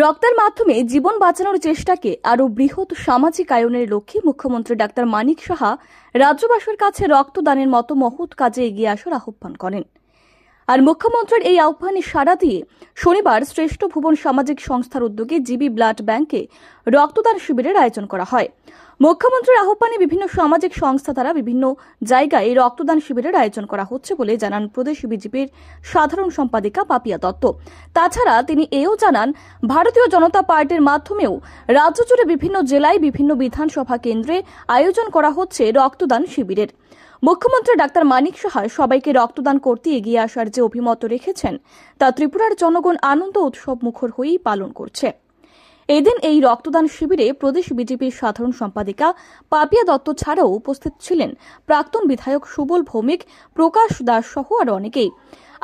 রক্তের মাধ্যমে জীবন বাঁচানোর চেষ্টাকে আরও বৃহৎ সামাজিক আয়নের লক্ষ্যে মুখ্যমন্ত্রী ডাক্তার মানিক সাহা রাজ্যবাসীর কাছে রক্তদানের মতো মহৎ কাজে এগিয়ে আসার আহ্বান করেন আর মুখ্যমন্ত্রীর এই আহ্বানে সাড়া দিয়ে শনিবার শ্রেষ্ঠ ভুবন সামাজিক সংস্থার উদ্যোগে জিবি ব্লাড ব্যাংকে রক্তদান শিবিরের আয়োজন করা হয় মুখ্যমন্ত্রীর আহ্বানে বিভিন্ন সামাজিক সংস্থা দ্বারা বিভিন্ন জায়গায় এই রক্তদান শিবিরের আয়োজন করা হচ্ছে বলে জানান প্রদেশ বিজেপির সাধারণ সম্পাদিকা পাপিয়া দত্ত তাছাড়া তিনি এও জানান ভারতীয় জনতা পার্টির মাধ্যমেও রাজ্য জুড়ে বিভিন্ন জেলায় বিভিন্ন বিধানসভা কেন্দ্রে আয়োজন করা হচ্ছে রক্তদান শিবিরের মুখ্যমন্ত্রী ডাক্তার মানিক সাহা সবাইকে রক্তদান করতে এগিয়ে আসার যে অভিমত রেখেছেন তা ত্রিপুরার জনগণ আনন্দ উৎসব মুখর হয়েই পালন করছে এদিন এই রক্তদান শিবিরে প্রদেশ বিজেপির সাধারণ সম্পাদিকা পাপিয়া দত্ত ছাড়াও উপস্থিত ছিলেন প্রাক্তন বিধায়ক সুবল ভৌমিক প্রকাশ দাস সহ আর অনেকেই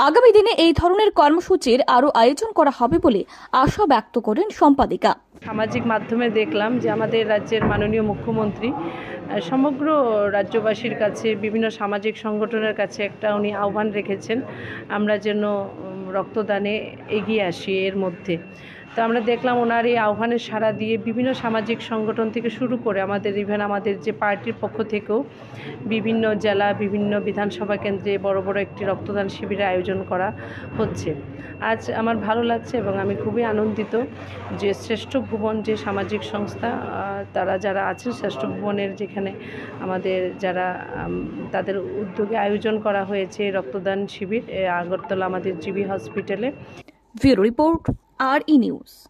আগামী দিনে এই ধরনের কর্মসূচির আরও আয়োজন করা হবে বলে আশা ব্যক্ত করেন সম্পাদিকা সামাজিক মাধ্যমে দেখলাম যে আমাদের রাজ্যের মাননীয় মুখ্যমন্ত্রী সমগ্র রাজ্যবাসীর কাছে বিভিন্ন সামাজিক সংগঠনের কাছে একটা উনি আহ্বান রেখেছেন আমরা যেন রক্তদানে এগিয়ে আসি এর মধ্যে তো আমরা দেখলাম ওনার এই আহ্বানে সাড়া দিয়ে বিভিন্ন সামাজিক সংগঠন থেকে শুরু করে আমাদের ইভেন আমাদের যে পার্টির পক্ষ থেকেও বিভিন্ন জেলা বিভিন্ন বিধানসভা কেন্দ্রে বড় বড় একটি রক্তদান শিবিরের আয়োজন করা হচ্ছে আজ আমার ভালো লাগছে এবং আমি খুবই আনন্দিত যে শ্রেষ্ঠ ভুবন যে সামাজিক সংস্থা তারা যারা আছেন শ্রেষ্ঠ ভুবনের যেখানে আমাদের যারা তাদের উদ্যোগে আয়োজন করা হয়েছে রক্তদান শিবির আগরতলা আমাদের জিবি হসপিটালে রিপোর্ট are in use.